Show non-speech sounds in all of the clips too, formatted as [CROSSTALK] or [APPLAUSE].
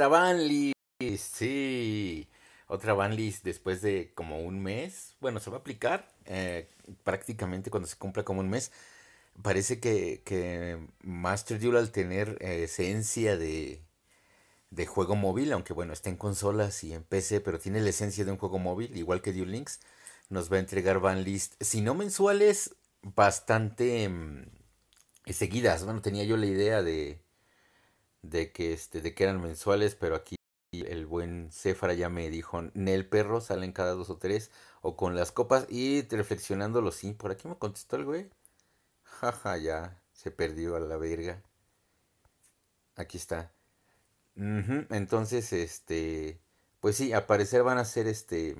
otra list, Sí, otra banlist después de como un mes. Bueno, se va a aplicar eh, prácticamente cuando se cumpla como un mes. Parece que, que Master Duel al tener eh, esencia de, de juego móvil, aunque bueno, está en consolas y en PC, pero tiene la esencia de un juego móvil, igual que Duel Links, nos va a entregar list, si no mensuales, bastante mm, eh, seguidas. Bueno, tenía yo la idea de de que, este, de que eran mensuales, pero aquí el buen Cefra ya me dijo, Nel perro, salen cada dos o tres, o con las copas, y reflexionándolo, sí, por aquí me contestó el güey. Jaja, ya, se perdió a la verga. Aquí está. Entonces, este, pues sí, aparecer parecer van a ser este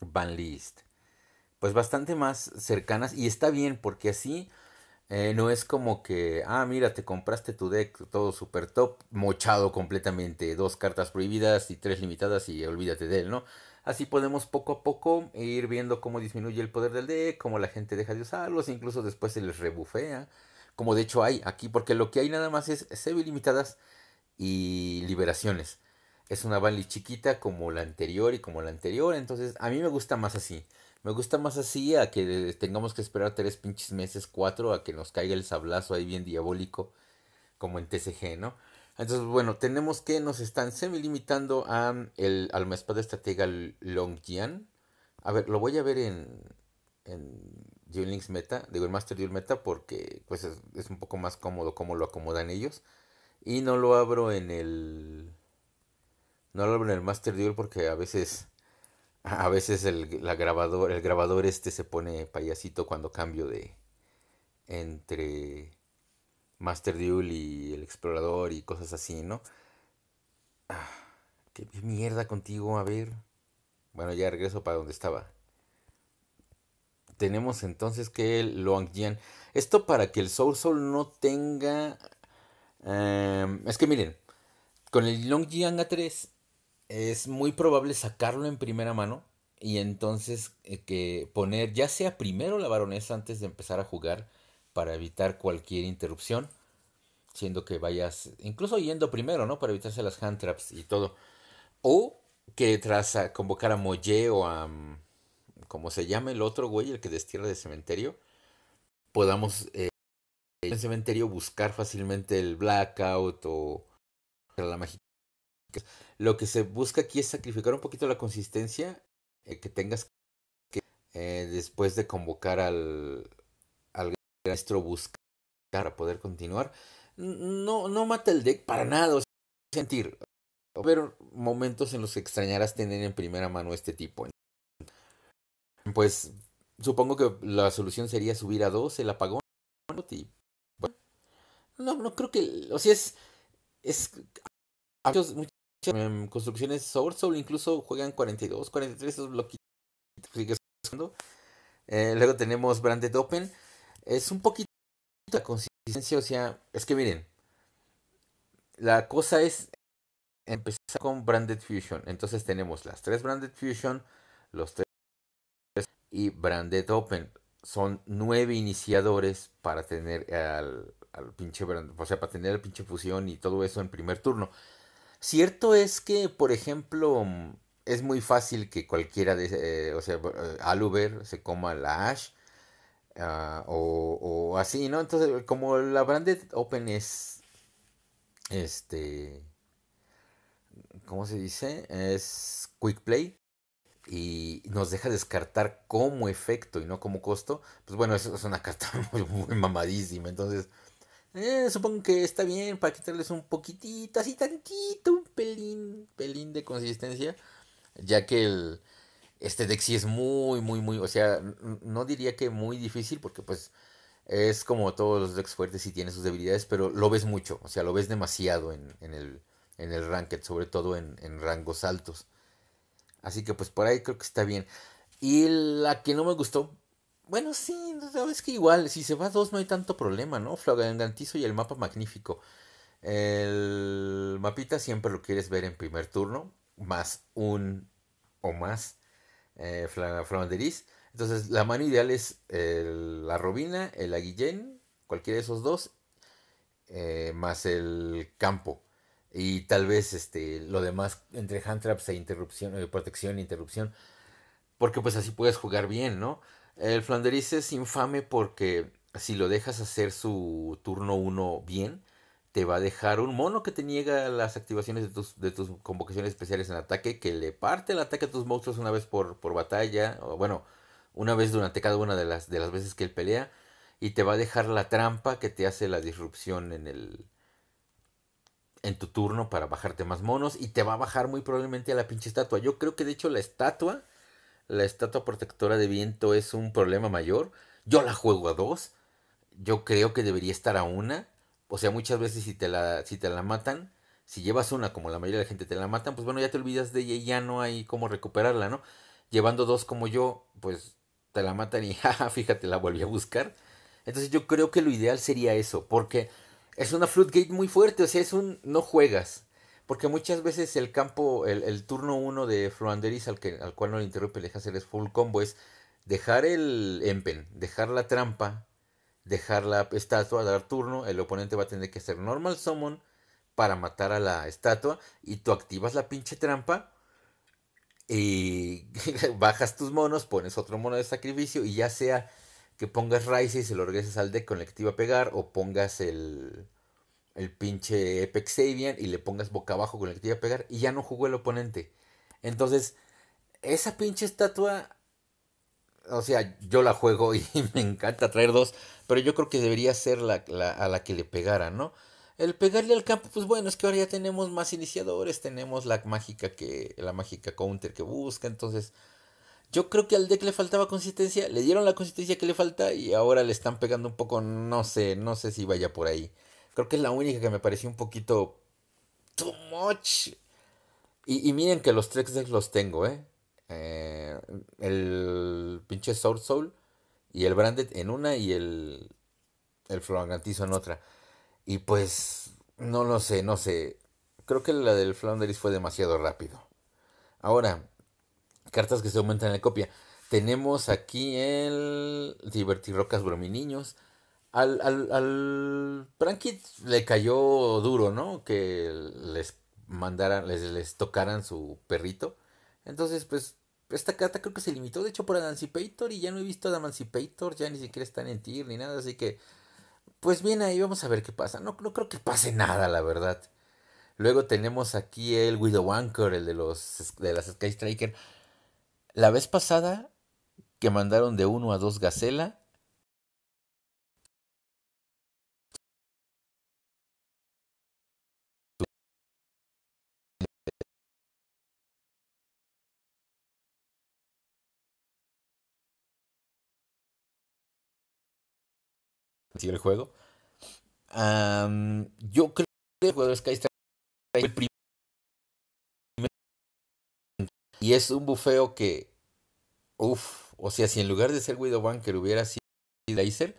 Van List. Pues bastante más cercanas, y está bien, porque así eh, no es como que, ah, mira, te compraste tu deck todo super top, mochado completamente, dos cartas prohibidas y tres limitadas y olvídate de él, ¿no? Así podemos poco a poco ir viendo cómo disminuye el poder del deck, cómo la gente deja de usarlos, incluso después se les rebufea, como de hecho hay aquí, porque lo que hay nada más es semi limitadas y liberaciones. Es una Bali chiquita como la anterior y como la anterior, entonces a mí me gusta más así. Me gusta más así a que tengamos que esperar tres pinches meses, cuatro, a que nos caiga el sablazo ahí bien diabólico, como en TCG, ¿no? Entonces, bueno, tenemos que nos están semi-limitando a el, al espada estratega Longjian. A ver, lo voy a ver en, en Links Meta, digo el Master Duel Meta, porque pues es, es un poco más cómodo cómo lo acomodan ellos. Y no lo abro en el... No lo abro en el Master Duel porque a veces a veces el, grabador, el grabador este se pone payasito cuando cambio de. entre Master Duel y el explorador y cosas así, ¿no? Ah, qué mierda contigo, a ver. Bueno, ya regreso para donde estaba. Tenemos entonces que el Longjian. Esto para que el Soul Soul no tenga. Em, es que miren, con el Longjian A3 es muy probable sacarlo en primera mano y entonces eh, que poner ya sea primero la baronesa antes de empezar a jugar para evitar cualquier interrupción, siendo que vayas incluso yendo primero, ¿no? Para evitarse las hand traps y todo. O que tras convocar a Molle o a mm, como se llama el otro güey, el que destierra de cementerio, podamos eh, en cementerio buscar fácilmente el blackout o la magia lo que se busca aquí es sacrificar un poquito la consistencia eh, que tengas que, eh, después de convocar al, al maestro buscar para poder continuar. No, no mata el deck para nada, o sea, sentir. Pero momentos en los que extrañarás tener en primera mano este tipo. Pues supongo que la solución sería subir a dos el apagón. Y, bueno, no, no creo que. O sea, es. es construcciones Source Soul incluso juegan 42, 43 esos bloquitos que eh, luego tenemos Branded Open. Es un poquito la consistencia, o sea, es que miren, la cosa es empezar con Branded Fusion. Entonces tenemos las tres Branded Fusion, los tres y Branded Open. Son nueve iniciadores para tener al, al pinche, o sea, para tener el pinche fusión y todo eso en primer turno. Cierto es que, por ejemplo, mm, es muy fácil que cualquiera de, eh, o sea, eh, Aluber se coma la Ash ah, o, así, ¿no? Entonces, como la branded open es, este, ¿cómo se dice? Es quick play y nos deja descartar como efecto y no como costo, pues bueno, eso es una [LAUGHS] carta muy mamadísima, entonces... Eh, supongo que está bien para quitarles un poquitito, así tantito, un pelín, pelín de consistencia, ya que el, este Dexi es muy, muy, muy, o sea, no diría que muy difícil, porque pues es como todos los Dex fuertes y tiene sus debilidades, pero lo ves mucho, o sea, lo ves demasiado en, el, en ranked, sobre todo en, en rangos altos. Así que pues por ahí creo que está bien. Y la que no me gustó bueno, sí, es que igual, si se va dos no hay tanto problema, ¿no? Flagrantizo y el mapa magnífico. El mapita siempre lo quieres ver en primer turno, más un o más eh, Entonces, la mano ideal es el, la Robina, el Aguillén, cualquiera de esos dos, eh, más el campo. Y tal vez este, lo demás entre hand traps e interrupción, eh, protección e interrupción. Porque pues así puedes jugar bien, ¿no? El flanderis es infame porque si lo dejas hacer su turno 1 bien, te va a dejar un mono que te niega las activaciones de tus, de tus convocaciones especiales en ataque, que le parte el ataque a tus monstruos una vez por, por batalla, o bueno, una vez durante cada una de las, de las veces que él pelea, y te va a dejar la trampa que te hace la disrupción en el, en tu turno para bajarte más monos y te va a bajar muy probablemente a la pinche estatua. Yo creo que de hecho la estatua la estatua protectora de viento es un problema mayor. Yo la juego a dos. Yo creo que debería estar a una. O sea, muchas veces si te la, si te la matan, si llevas una, como la mayoría de la gente te la matan, pues bueno, ya te olvidas de ella y ya no hay cómo recuperarla, ¿no? Llevando dos como yo, pues te la matan y jaja, [LAUGHS] fíjate, la volví a buscar. Entonces yo creo que lo ideal sería eso, porque es una Floodgate muy fuerte, o sea, es un no juegas. Porque muchas veces el campo, el, turno 1 de Floanderis al, que, al cual no le interrumpe, le deja hacer es full combo, es dejar el empen, dejar la trampa, dejar la estatua, dar turno, el oponente va a tener que hacer normal summon para matar a la estatua y tú activas la pinche trampa y [LAUGHS] bajas tus monos, pones otro mono de sacrificio y ya sea que pongas Rise y se lo regreses al deck con a pegar o pongas el el pinche Epic y le pongas boca abajo con el que te iba a pegar y ya no jugó el oponente. Entonces, esa pinche estatua, o sea, yo la juego [LAUGHS] y me encanta traer dos, pero yo creo que debería ser la, a la que le pegara, ¿no? El pegarle al campo, pues bueno, es que ahora ya tenemos más iniciadores, tenemos la mágica que la mágica counter que busca, entonces yo creo que al deck le faltaba consistencia, le dieron la consistencia que le falta y ahora le están pegando un poco, no sé, no sé si vaya por ahí. Creo que es la única que me pareció un poquito too much. Y, miren que los tres decks los tengo, ¿eh? eh el pinche Soul Soul y el Branded en una y el, el flangantizo en otra. Y pues, no lo sé, no sé. Creo que la del Flounderis fue demasiado rápido. Ahora, cartas que se aumentan en la copia. Tenemos aquí el Divertirrocas Brominiños. Niños al, al, Prankit le cayó duro, ¿no? Que les mandaran, les, les tocaran su perrito. Entonces, pues, esta carta creo que se limitó, de hecho, por Emancipator y ya no he visto a Emancipator, ya ni siquiera están en tier ni nada, así que, pues bien ahí, vamos a ver qué pasa. No, no creo que pase nada, la verdad. Luego tenemos aquí el Widow Anchor, el de, los, de las Sky Striker. La vez pasada que mandaron de uno a dos Gacela, sigue el juego. yo creo que el jugador Sky está el primer y es un bufeo que, uff, o sea, si en lugar de ser Widow hubiera sido Laser,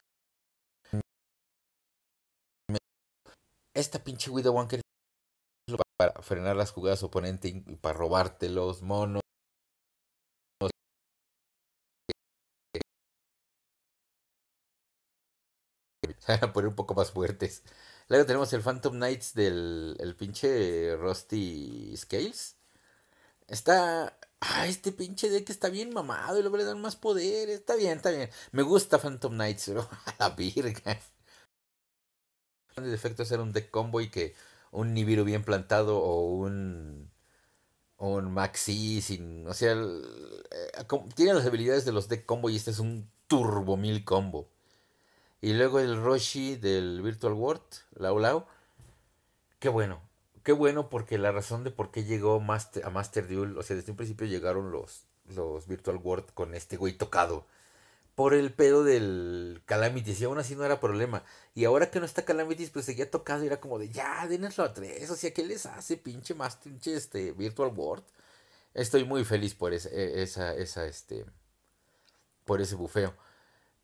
esta pinche Widow Banker para frenar las jugadas oponente y para robarte los monos. [LAUGHS] a poner un poco más fuertes. Luego tenemos el Phantom Knights del pinche Rusty Scales. Está. Ah, este pinche deck está bien mamado y luego a dar más poder. Está bien, está bien. Me gusta Phantom Knights, [LAUGHS] pero a la virga. El defecto es ser un deck combo y que un Nibiru bien plantado o un. un Maxi sin. O sea, eh, tiene las habilidades de los deck combo y este es un turbo mil combo. Y luego el Roshi del Virtual World, Lao Lao. Qué bueno. Qué bueno porque la razón de por qué llegó Master, a Master Duel, o sea, desde un principio llegaron los, los Virtual World con este güey tocado. Por el pedo del Calamity. Y aún así no era problema. Y ahora que no está Calamity, pues seguía tocado y era como de, ya, denoslo a tres. O sea, ¿qué les hace pinche Master, pinche este, Virtual World? Estoy muy feliz por e, esa, este, por ese bufeo.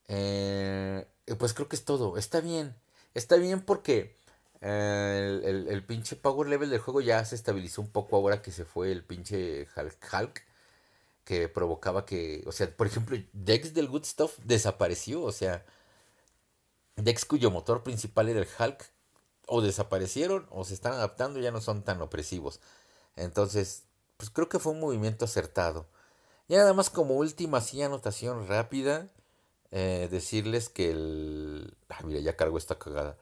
Eh, eh, pues creo que es todo. Está bien. Está bien porque eh, el, pinche power level del juego ya se estabilizó un poco ahora que se fue el pinche Hulk, que provocaba que. O sea, por ejemplo, Dex del Good Stuff desapareció. O sea, Dex cuyo motor principal era el Hulk. O desaparecieron o se están adaptando ya no son tan opresivos. Entonces, pues creo que fue un movimiento acertado. y nada más como última así anotación rápida. Eh, decirles que el... mira, ya cargo esta cagada.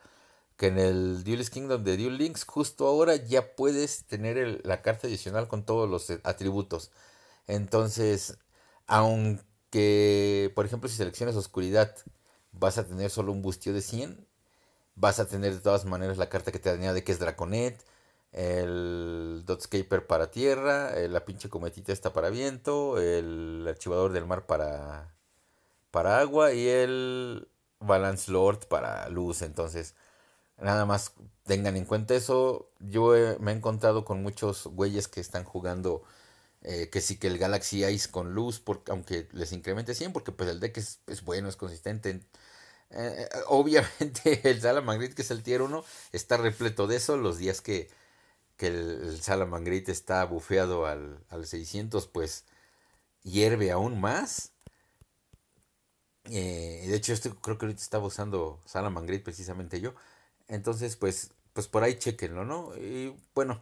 Que en el Duelist Kingdom de Duel Links justo ahora ya puedes tener la carta adicional con todos los e, atributos. Entonces, aunque, por ejemplo, si seleccionas oscuridad, vas a tener solo un bustio de 100. Vas a tener de todas maneras la carta que te de que es Draconet el Dotscaper para tierra, eh, la pinche cometita está para viento, el archivador del mar para para agua y el Balance Lord para luz. Entonces, nada más tengan en cuenta eso. Yo eh, me he encontrado con muchos güeyes que están jugando. Eh, que sí que el Galaxy Ice con luz, porque, aunque les incremente 100, porque pues el deck es, es bueno, es consistente. Eh, obviamente [LAUGHS] el Salamangrit, que es el tier 1, está repleto de eso. Los días que, el, Salamangrit está bufeado al, al 600, pues hierve aún más. Eh, de hecho, yo creo que ahorita estaba usando Salamangrid precisamente yo. Entonces, pues, pues por ahí chequenlo, ¿no? Y bueno,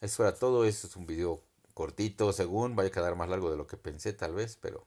eso era todo. Esto es un video cortito, según. Vaya a quedar más largo de lo que pensé, tal vez, pero